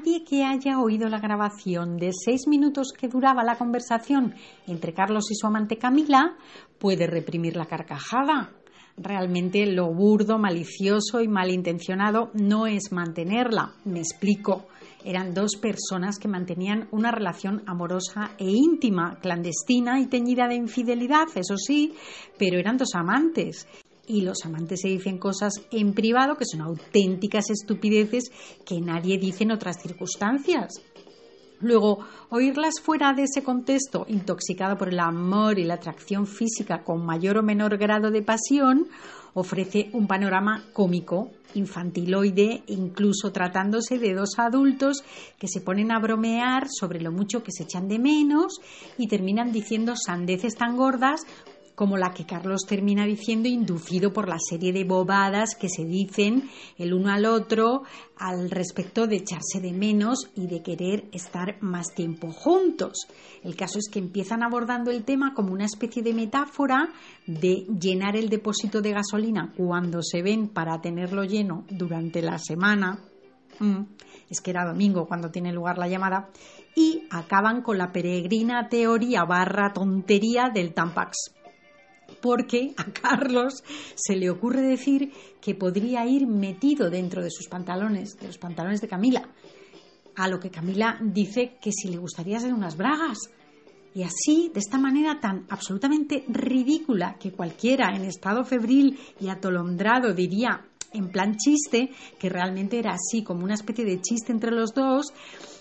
nadie que haya oído la grabación de seis minutos que duraba la conversación entre Carlos y su amante Camila puede reprimir la carcajada. Realmente lo burdo, malicioso y malintencionado no es mantenerla. Me explico. Eran dos personas que mantenían una relación amorosa e íntima, clandestina y teñida de infidelidad, eso sí, pero eran dos amantes y los amantes se dicen cosas en privado que son auténticas estupideces que nadie dice en otras circunstancias. Luego, oírlas fuera de ese contexto, intoxicado por el amor y la atracción física con mayor o menor grado de pasión, ofrece un panorama cómico, infantiloide, incluso tratándose de dos adultos que se ponen a bromear sobre lo mucho que se echan de menos y terminan diciendo sandeces tan gordas como la que Carlos termina diciendo, inducido por la serie de bobadas que se dicen el uno al otro al respecto de echarse de menos y de querer estar más tiempo juntos. El caso es que empiezan abordando el tema como una especie de metáfora de llenar el depósito de gasolina cuando se ven para tenerlo lleno durante la semana. Mm, es que era domingo cuando tiene lugar la llamada. Y acaban con la peregrina teoría barra tontería del Tampax porque a Carlos se le ocurre decir que podría ir metido dentro de sus pantalones, de los pantalones de Camila, a lo que Camila dice que si le gustaría ser unas bragas. Y así, de esta manera tan absolutamente ridícula que cualquiera en estado febril y atolondrado diría en plan chiste, que realmente era así como una especie de chiste entre los dos,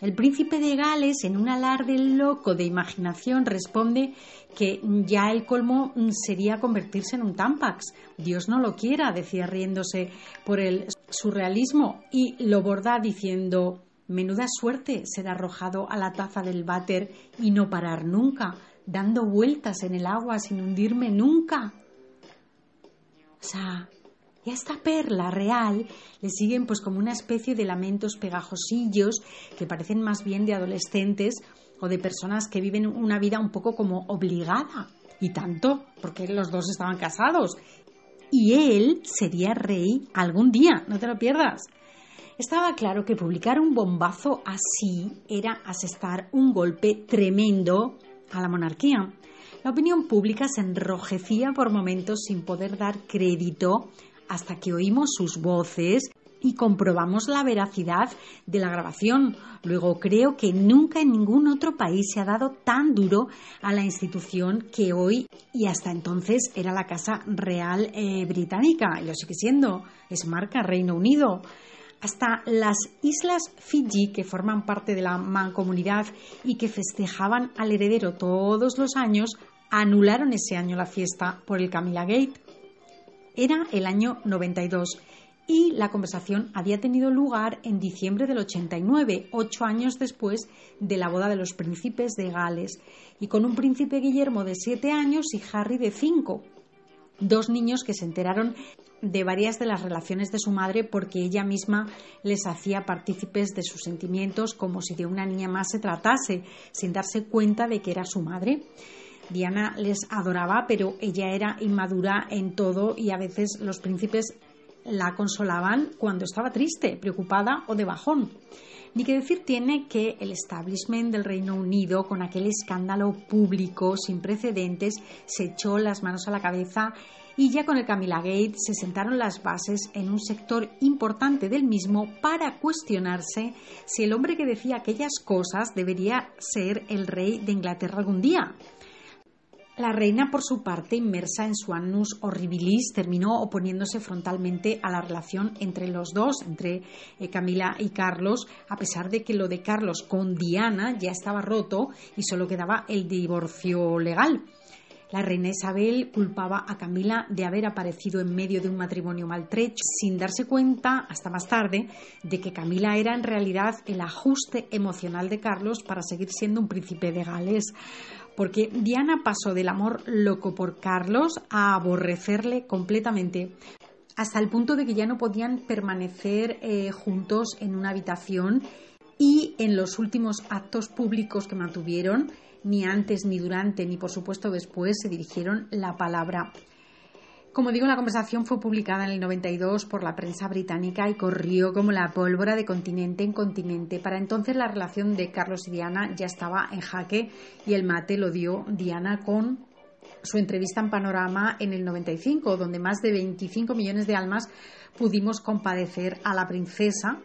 el príncipe de Gales, en un alarde loco de imaginación, responde que ya el colmo sería convertirse en un Tampax. Dios no lo quiera, decía riéndose por el surrealismo, y lo borda diciendo Menuda suerte ser arrojado a la taza del váter y no parar nunca, dando vueltas en el agua sin hundirme nunca. O sea, y a esta perla real le siguen pues como una especie de lamentos pegajosillos que parecen más bien de adolescentes o de personas que viven una vida un poco como obligada. Y tanto, porque los dos estaban casados. Y él sería rey algún día, no te lo pierdas. Estaba claro que publicar un bombazo así era asestar un golpe tremendo a la monarquía. La opinión pública se enrojecía por momentos sin poder dar crédito hasta que oímos sus voces y comprobamos la veracidad de la grabación. Luego creo que nunca en ningún otro país se ha dado tan duro a la institución que hoy y hasta entonces era la Casa Real eh, Británica, y lo sigue siendo, es marca Reino Unido. Hasta las islas Fiji, que forman parte de la mancomunidad y que festejaban al heredero todos los años, anularon ese año la fiesta por el Camila Gate. Era el año 92 y la conversación había tenido lugar en diciembre del 89, ocho años después de la boda de los príncipes de Gales, y con un príncipe Guillermo de siete años y Harry de cinco. Dos niños que se enteraron de varias de las relaciones de su madre porque ella misma les hacía partícipes de sus sentimientos como si de una niña más se tratase, sin darse cuenta de que era su madre. Diana les adoraba, pero ella era inmadura en todo y a veces los príncipes la consolaban cuando estaba triste, preocupada o de bajón. Ni que decir tiene que el establishment del Reino Unido, con aquel escándalo público sin precedentes, se echó las manos a la cabeza y ya con el Camila Gate se sentaron las bases en un sector importante del mismo para cuestionarse si el hombre que decía aquellas cosas debería ser el rey de Inglaterra algún día. La reina, por su parte, inmersa en su annus horribilis, terminó oponiéndose frontalmente a la relación entre los dos, entre eh, Camila y Carlos, a pesar de que lo de Carlos con Diana ya estaba roto y solo quedaba el divorcio legal. La reina Isabel culpaba a Camila de haber aparecido en medio de un matrimonio maltrecho, sin darse cuenta, hasta más tarde, de que Camila era en realidad el ajuste emocional de Carlos para seguir siendo un príncipe de Gales porque Diana pasó del amor loco por Carlos a aborrecerle completamente, hasta el punto de que ya no podían permanecer eh, juntos en una habitación y en los últimos actos públicos que mantuvieron, ni antes, ni durante, ni por supuesto después, se dirigieron la palabra como digo, la conversación fue publicada en el 92 por la prensa británica y corrió como la pólvora de continente en continente. Para entonces la relación de Carlos y Diana ya estaba en jaque y el mate lo dio Diana con su entrevista en Panorama en el 95, donde más de 25 millones de almas pudimos compadecer a la princesa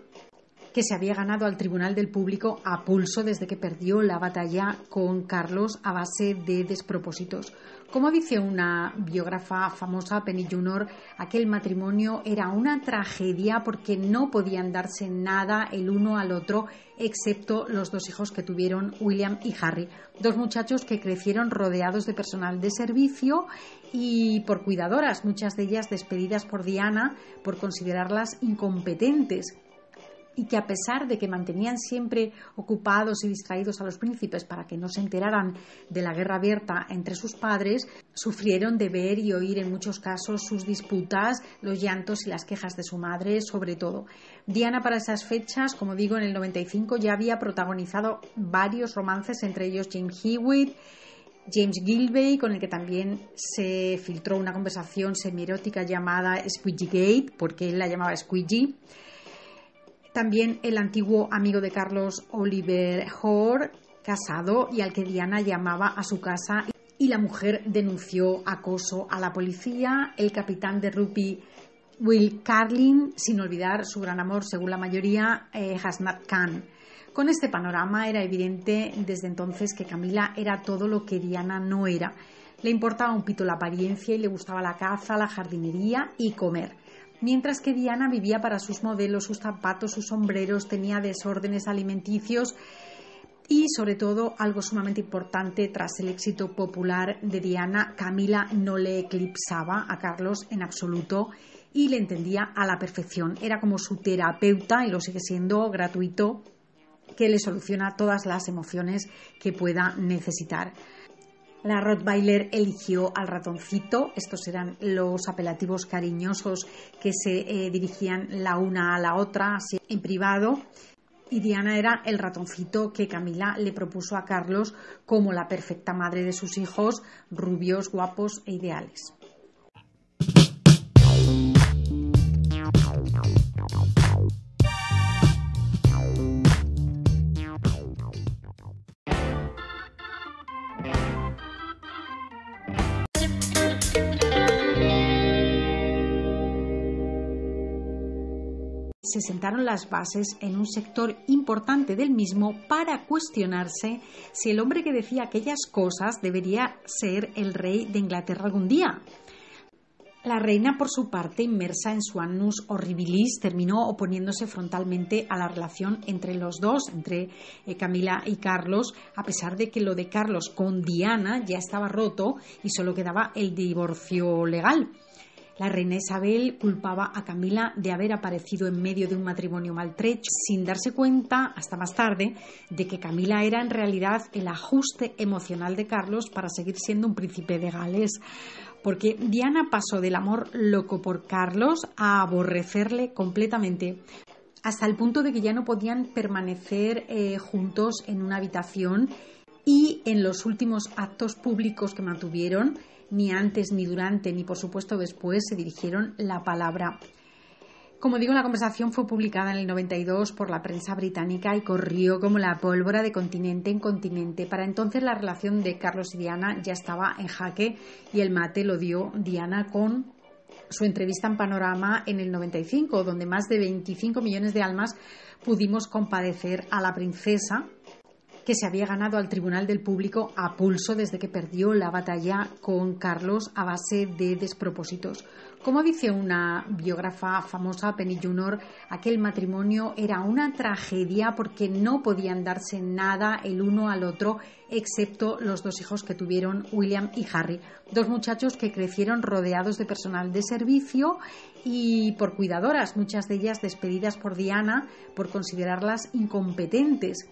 que se había ganado al Tribunal del Público a pulso desde que perdió la batalla con Carlos a base de despropósitos. Como dice una biógrafa famosa, Penny Junior aquel matrimonio era una tragedia porque no podían darse nada el uno al otro, excepto los dos hijos que tuvieron William y Harry, dos muchachos que crecieron rodeados de personal de servicio y por cuidadoras, muchas de ellas despedidas por Diana por considerarlas incompetentes y que a pesar de que mantenían siempre ocupados y distraídos a los príncipes para que no se enteraran de la guerra abierta entre sus padres, sufrieron de ver y oír en muchos casos sus disputas, los llantos y las quejas de su madre, sobre todo. Diana para esas fechas, como digo, en el 95 ya había protagonizado varios romances, entre ellos James Hewitt, James Gilbey, con el que también se filtró una conversación erótica llamada Squidgy Gate, porque él la llamaba Squidgy. También el antiguo amigo de Carlos Oliver Hoare, casado y al que Diana llamaba a su casa y la mujer denunció acoso a la policía, el capitán de Rupi, Will Carlin, sin olvidar su gran amor, según la mayoría, eh, Khan. Con este panorama era evidente desde entonces que Camila era todo lo que Diana no era. Le importaba un pito la apariencia y le gustaba la caza, la jardinería y comer mientras que Diana vivía para sus modelos, sus zapatos, sus sombreros, tenía desórdenes alimenticios y sobre todo algo sumamente importante tras el éxito popular de Diana, Camila no le eclipsaba a Carlos en absoluto y le entendía a la perfección. Era como su terapeuta y lo sigue siendo gratuito que le soluciona todas las emociones que pueda necesitar. La Rottweiler eligió al ratoncito, estos eran los apelativos cariñosos que se eh, dirigían la una a la otra, así en privado. Y Diana era el ratoncito que Camila le propuso a Carlos como la perfecta madre de sus hijos, rubios, guapos e ideales. se sentaron las bases en un sector importante del mismo para cuestionarse si el hombre que decía aquellas cosas debería ser el rey de Inglaterra algún día. La reina, por su parte, inmersa en su annus horribilis, terminó oponiéndose frontalmente a la relación entre los dos, entre eh, Camila y Carlos, a pesar de que lo de Carlos con Diana ya estaba roto y solo quedaba el divorcio legal. La reina Isabel culpaba a Camila de haber aparecido en medio de un matrimonio maltrecho, sin darse cuenta, hasta más tarde, de que Camila era en realidad el ajuste emocional de Carlos para seguir siendo un príncipe de Gales. Porque Diana pasó del amor loco por Carlos a aborrecerle completamente hasta el punto de que ya no podían permanecer eh, juntos en una habitación y en los últimos actos públicos que mantuvieron ni antes, ni durante, ni por supuesto después se dirigieron la palabra. Como digo, la conversación fue publicada en el 92 por la prensa británica y corrió como la pólvora de continente en continente. Para entonces la relación de Carlos y Diana ya estaba en jaque y el mate lo dio Diana con su entrevista en Panorama en el 95, donde más de 25 millones de almas pudimos compadecer a la princesa que se había ganado al Tribunal del Público a pulso desde que perdió la batalla con Carlos a base de despropósitos. Como dice una biógrafa famosa, Penny Junior aquel matrimonio era una tragedia porque no podían darse nada el uno al otro excepto los dos hijos que tuvieron William y Harry, dos muchachos que crecieron rodeados de personal de servicio y por cuidadoras, muchas de ellas despedidas por Diana por considerarlas incompetentes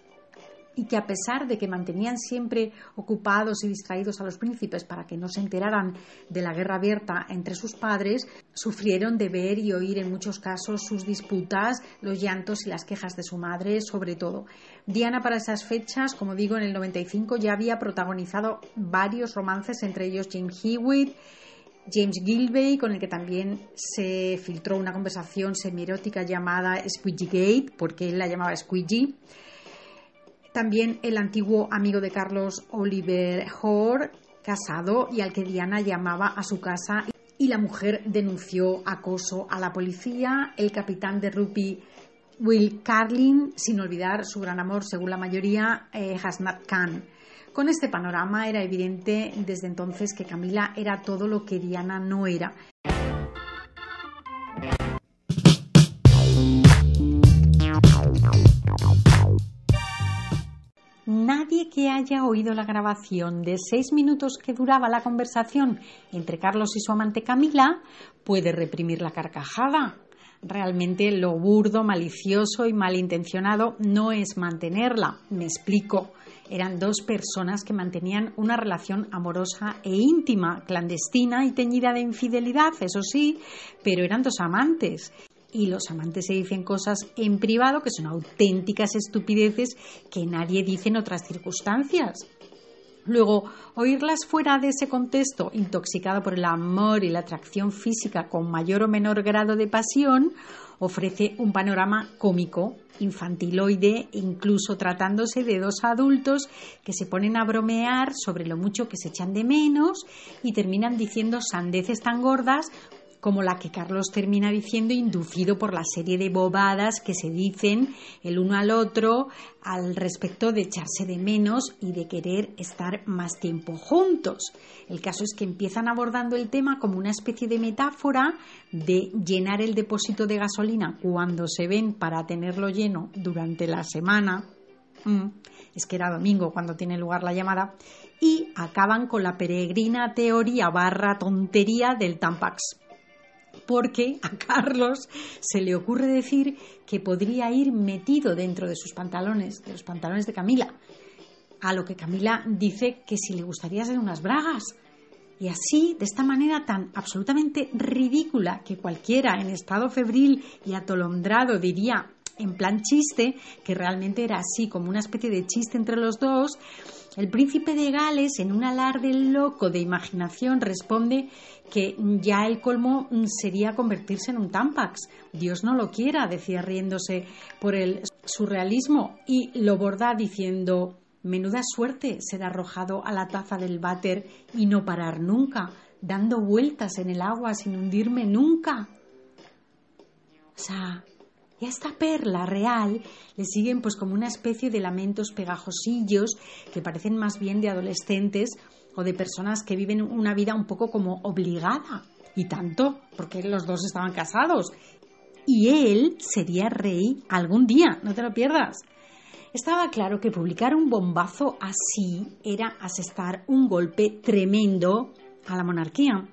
y que a pesar de que mantenían siempre ocupados y distraídos a los príncipes para que no se enteraran de la guerra abierta entre sus padres, sufrieron de ver y oír en muchos casos sus disputas, los llantos y las quejas de su madre, sobre todo. Diana para esas fechas, como digo, en el 95 ya había protagonizado varios romances, entre ellos James Hewitt, James Gilbey, con el que también se filtró una conversación semi erótica llamada Squidgy Gate, porque él la llamaba Squidgy también el antiguo amigo de Carlos Oliver Hoare, casado y al que Diana llamaba a su casa y la mujer denunció acoso a la policía. El capitán de Rupi, Will Carlin, sin olvidar su gran amor, según la mayoría, eh, Khan. Con este panorama era evidente desde entonces que Camila era todo lo que Diana no era. nadie que haya oído la grabación de seis minutos que duraba la conversación entre Carlos y su amante Camila puede reprimir la carcajada. Realmente lo burdo, malicioso y malintencionado no es mantenerla. Me explico. Eran dos personas que mantenían una relación amorosa e íntima, clandestina y teñida de infidelidad, eso sí, pero eran dos amantes y los amantes se dicen cosas en privado que son auténticas estupideces que nadie dice en otras circunstancias. Luego, oírlas fuera de ese contexto, intoxicado por el amor y la atracción física con mayor o menor grado de pasión, ofrece un panorama cómico, infantiloide, e incluso tratándose de dos adultos que se ponen a bromear sobre lo mucho que se echan de menos y terminan diciendo sandeces tan gordas como la que Carlos termina diciendo, inducido por la serie de bobadas que se dicen el uno al otro al respecto de echarse de menos y de querer estar más tiempo juntos. El caso es que empiezan abordando el tema como una especie de metáfora de llenar el depósito de gasolina cuando se ven para tenerlo lleno durante la semana. Mm, es que era domingo cuando tiene lugar la llamada, y acaban con la peregrina teoría barra tontería del Tampax porque a Carlos se le ocurre decir que podría ir metido dentro de sus pantalones, de los pantalones de Camila, a lo que Camila dice que si le gustaría ser unas bragas. Y así, de esta manera tan absolutamente ridícula que cualquiera en estado febril y atolondrado diría en plan chiste, que realmente era así como una especie de chiste entre los dos, el príncipe de Gales, en un alarde loco de imaginación, responde que ya el colmo mm, sería convertirse en un Tampax. Dios no lo quiera, decía riéndose por el surrealismo, y lo borda diciendo Menuda suerte ser arrojado a la taza del váter y no parar nunca, dando vueltas en el agua sin hundirme nunca. O sea, a esta perla real le siguen pues como una especie de lamentos pegajosillos que parecen más bien de adolescentes o de personas que viven una vida un poco como obligada. Y tanto, porque los dos estaban casados. Y él sería rey algún día, no te lo pierdas. Estaba claro que publicar un bombazo así era asestar un golpe tremendo a la monarquía.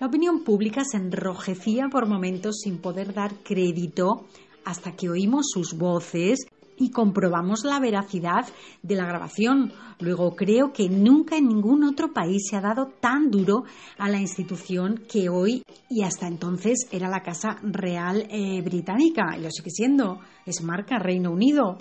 La opinión pública se enrojecía por momentos sin poder dar crédito hasta que oímos sus voces y comprobamos la veracidad de la grabación. Luego creo que nunca en ningún otro país se ha dado tan duro a la institución que hoy y hasta entonces era la Casa Real eh, Británica, y lo sigue siendo, es marca Reino Unido.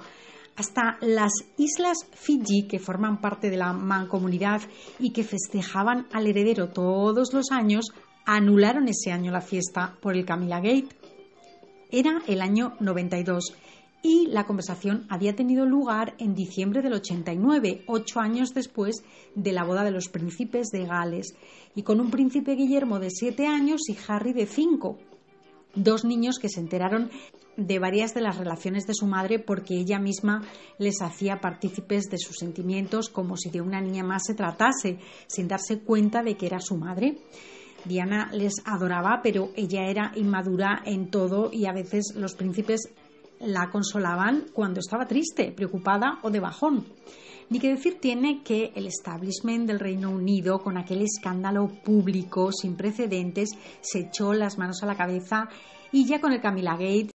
Hasta las islas Fiji, que forman parte de la mancomunidad y que festejaban al heredero todos los años, anularon ese año la fiesta por el Camila Gate. Era el año 92 y la conversación había tenido lugar en diciembre del 89, ocho años después de la boda de los príncipes de Gales, y con un príncipe Guillermo de siete años y Harry de cinco. Dos niños que se enteraron de varias de las relaciones de su madre porque ella misma les hacía partícipes de sus sentimientos como si de una niña más se tratase, sin darse cuenta de que era su madre. Diana les adoraba, pero ella era inmadura en todo y a veces los príncipes la consolaban cuando estaba triste, preocupada o de bajón. Ni que decir tiene que el establishment del Reino Unido, con aquel escándalo público sin precedentes, se echó las manos a la cabeza y ya con el Camila Gate